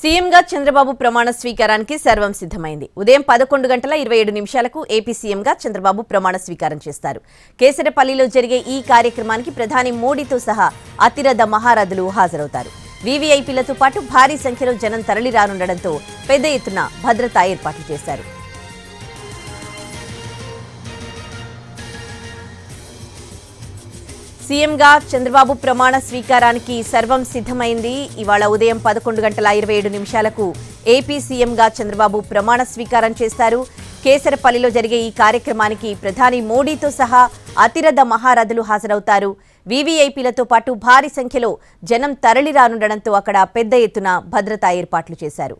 సీఎంగా చంద్రబాబు ప్రమాణ స్వీకారానికి సర్వం సిద్ధమైంది ఉదయం పదకొండు గంటల ఇరవై ఏడు నిమిషాలకు ఏపీ సీఎంగా చంద్రబాబు ప్రమాణ స్వీకారం చేస్తారు కేసరపల్లిలో జరిగే ఈ కార్యక్రమానికి ప్రధాని మోడీతో సహా అతిరథ మహారథులు హాజరవుతారు వీవీఐపీలతో పాటు భారీ సంఖ్యలో జనం తరలి రానుండడంతో పెద్ద ఎత్తున భద్రతా ఏర్పాట్లు చేశారు సీఎంగా చంద్రబాబు ప్రమాణ స్వీకారానికి సర్వం సిద్ధమైంది ఇవాళ ఉదయం పదకొండు గంటల ఇరవై ఏడు నిమిషాలకు ఏపీ సీఎంగా చంద్రబాబు ప్రమాణ స్వీకారం చేస్తారు కేసరపల్లిలో జరిగే ఈ కార్యక్రమానికి ప్రధాని మోడీతో సహా అతిరథ మహారథులు హాజరవుతారు వీవీఐపీలతో పాటు భారీ సంఖ్యలో జనం తరలిరానుండడంతో అక్కడ పెద్ద ఎత్తున భద్రతా ఏర్పాట్లు చేశారు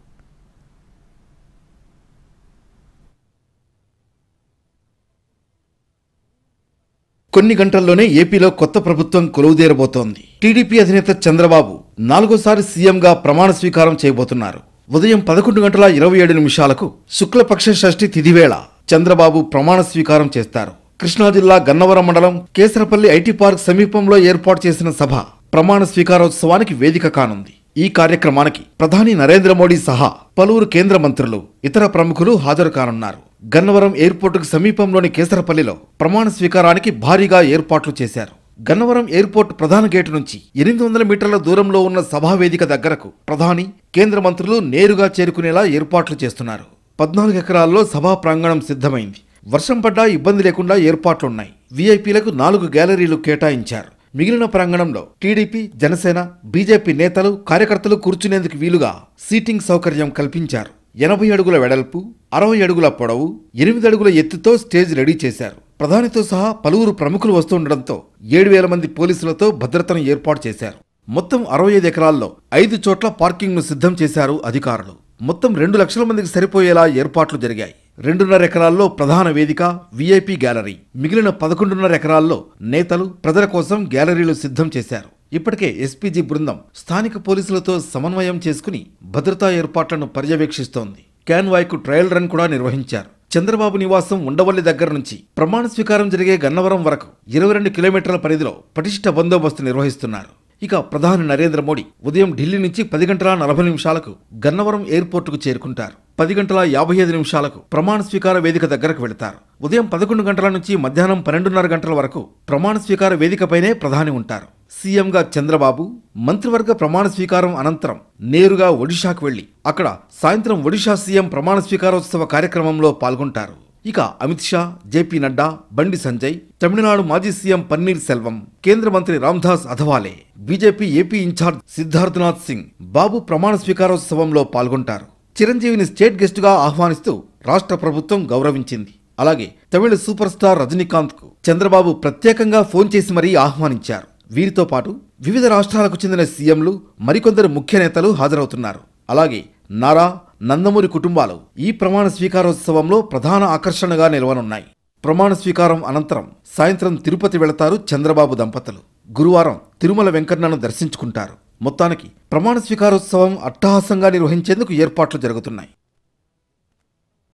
కొన్ని గంటల్లోనే ఏపీలో కొత్త ప్రభుత్వం కొలువుదేరబోతోంది టీడీపీ అధినేత చంద్రబాబు నాలుగోసారి సీఎంగా ప్రమాణ స్వీకారం చేయబోతున్నారు ఉదయం పదకొండు గంటల ఇరవై ఏడు నిమిషాలకు శుక్లపక్ష షష్ఠి తిథివేళ చంద్రబాబు ప్రమాణ స్వీకారం చేస్తారు కృష్ణా జిల్లా గన్నవరం మండలం కేసరపల్లి ఐటీ పార్క్ సమీపంలో ఏర్పాటు చేసిన సభ ప్రమాణ స్వీకారోత్సవానికి వేదిక కానుంది ఈ కార్యక్రమానికి ప్రధాని నరేంద్ర మోడీ సహా పలువురు కేంద్ర మంత్రులు ఇతర ప్రముఖులు హాజరు కానున్నారు గన్నవరం ఎయిర్పోర్టుకు సమీపంలోని కేసరపల్లిలో ప్రమాణ స్వీకారానికి భారీగా ఏర్పాట్లు చేశారు గన్నవరం ఎయిర్పోర్ట్ ప్రధాన గేటు నుంచి ఎనిమిది వందల మీటర్ల దూరంలో ఉన్న సభావేదిక దగ్గరకు ప్రధాని కేంద్ర మంత్రులు నేరుగా చేరుకునేలా ఏర్పాట్లు చేస్తున్నారు పద్నాలుగు ఎకరాల్లో సభా ప్రాంగణం సిద్ధమైంది వర్షం పడ్డా ఇబ్బంది లేకుండా ఏర్పాట్లున్నాయి వీఐపీలకు నాలుగు గ్యాలరీలు కేటాయించారు మిగిలిన ప్రాంగణంలో టీడీపీ జనసేన బీజేపీ నేతలు కార్యకర్తలు కూర్చునేందుకు వీలుగా సీటింగ్ సౌకర్యం కల్పించారు ఎనభై అడుగుల వెడల్పు అరవై అడుగుల పొడవు ఎనిమిది అడుగుల ఎత్తుతో స్టేజ్ రెడీ చేశారు ప్రధానితో సహా పలువురు ప్రముఖులు వస్తుండటంతో ఏడు వేల మంది పోలీసులతో భద్రతను ఏర్పాటు చేశారు మొత్తం అరవై ఐదు ఎకరాల్లో ఐదు చోట్ల పార్కింగ్ను సిద్ధం చేశారు అధికారులు మొత్తం రెండు లక్షల మందికి సరిపోయేలా ఏర్పాట్లు జరిగాయి రెండున్నర ఎకరాల్లో ప్రధాన వేదిక వీఐపీ గ్యాలరీ మిగిలిన పదకొండున్నర ఎకరాల్లో నేతలు ప్రజల కోసం గ్యాలరీలు సిద్ధం చేశారు ఇప్పటికే ఎస్పీజీ బృందం స్థానిక పోలీసులతో సమన్వయం చేసుకుని భద్రతా ఏర్పాట్లను పర్యవేక్షిస్తోంది క్యాన్వాయ్కు ట్రయల్ రన్ కూడా నిర్వహించారు చంద్రబాబు నివాసం ఉండవల్లి దగ్గర నుంచి ప్రమాణ స్వీకారం జరిగే గన్నవరం వరకు ఇరవై రెండు కిలోమీటర్ల పరిధిలో పటిష్ట బందోబస్తు నిర్వహిస్తున్నారు ఇక ప్రధాని నరేంద్ర మోడీ ఉదయం ఢిల్లీ నుంచి పది గంటల నలభై నిమిషాలకు గన్నవరం ఎయిర్పోర్టుకు చేరుకుంటారు పది గంటల యాభై ఐదు నిమిషాలకు ప్రమాణ స్వీకార వేదిక దగ్గరకు వెళతారు ఉదయం పదకొండు గంటల నుంచి మధ్యాహ్నం పన్నెండున్నర గంటల వరకు ప్రమాణ స్వీకార వేదికపైనే ప్రధాని ఉంటారు సీఎంగా చంద్రబాబు మంత్రివర్గ ప్రమాణ స్వీకారం అనంతరం నేరుగా ఒడిషాకు వెళ్లి అక్కడ సాయంత్రం ఒడిషా సీఎం ప్రమాణ స్వీకారోత్సవ కార్యక్రమంలో పాల్గొంటారు ఇక అమిత్ షా జేపీ నడ్డా బండి సంజయ్ తమిళనాడు మాజీ సీఎం పన్నీర్ సెల్వం కేంద్ర మంత్రి Ramdas Athawale BJP AP incharge Siddharthnath Singh Babu ప్రమాణ స్వీకారోత్సవంలో పాల్గొంటారు చిరంజీవిని స్టేట్ గెస్టుగా ఆహ్వానిస్తూ రాష్ట్ర ప్రభుత్వం గౌరవించింది అలాగే తమిళ సూపర్ స్టార్ రజనీకాంత్కు చంద్రబాబు ప్రత్యేకంగా ఫోన్ చేసి మరీ ఆహ్వానించారు వీరితో పాటు వివిధ రాష్ట్రాలకు చెందిన సీఎంలు మరికొందరు ముఖ్య నేతలు హాజరవుతున్నారు అలాగే నారా నందమూరి కుటుంబాలు ఈ ప్రమాణ స్వీకారోత్సవంలో ప్రధాన ఆకర్షణగా నిలవనున్నాయి ప్రమాణ స్వీకారం అనంతరం సాయంత్రం తిరుపతి వెళతారు చంద్రబాబు దంపతులు గురువారం తిరుమల వెంకన్నను దర్శించుకుంటారు మొత్తానికి ప్రమాణ స్వీకారోత్సవం అట్టహాసంగా నిర్వహించేందుకు ఏర్పాట్లు జరుగుతున్నాయి